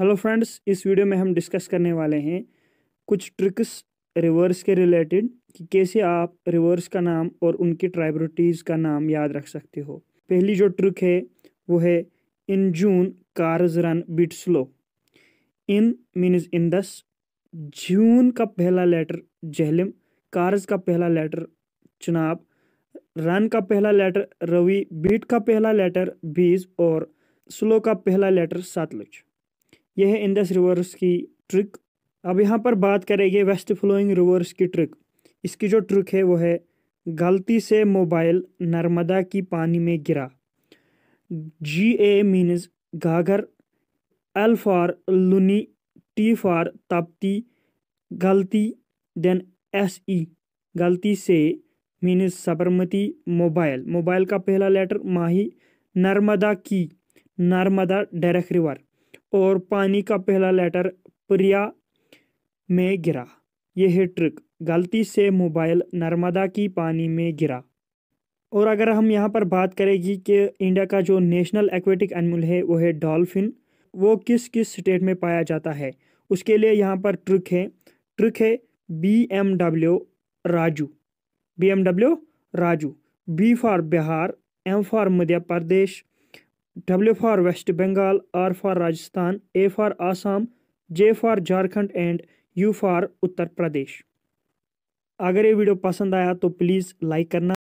hello friends इस video में हम डिस्कस करने वाले हैं कुछ ट्रिक्स रिवर्स के रिलेटेड कि कैसे आप रिवर्स का नाम और उनकी ट्राइब्रिटीज़ का नाम याद रख सकते हो पहली जो ट्रिक है वो है in June cars run bit slow in means in दस जून का पहला लेटर जहलिम कार्स का पहला लेटर चुनाब रन का पहला लेटर रवि बीट का पहला लेटर बीज और स्लो का पहला लेटर सतलुज यह है इंदस रिवर्स की ट्रिक अब यहाँ पर बात करेंगे वेस्ट फ्लोइंग रिवर्स की ट्रिक इसकी जो ट्रिक है वो है गलती से मोबाइल नर्मदा की पानी में गिरा G A means Ghaggar L for Luni T for Tapti गलती देन एस ई गलती से मीनस साबरमती मोबाइल मोबाइल का पहला लेटर माही नर्मदा की नर्मदा डायरेक्ट रिवर और पानी का पहला लेटर प्रिया में गिरा यह है ट्रिक गलती से मोबाइल नर्मदा की पानी में गिरा और अगर हम यहाँ पर बात करेगी कि इंडिया का जो नेशनल एक्वेटिक एनिमल है वो है डॉल्फिन वो किस किस स्टेट में पाया जाता है उसके लिए यहाँ पर ट्रिक है ट्रिक है B M W Raju B M W Raju B for Bihar M for Madhya Pradesh W for west Bengal, R for Rajasthan A for Assam J for Jharkhand and U for Uttar Pradesh अगर ये वीडियो पसंद आया तो प्लीज़ लाइक करना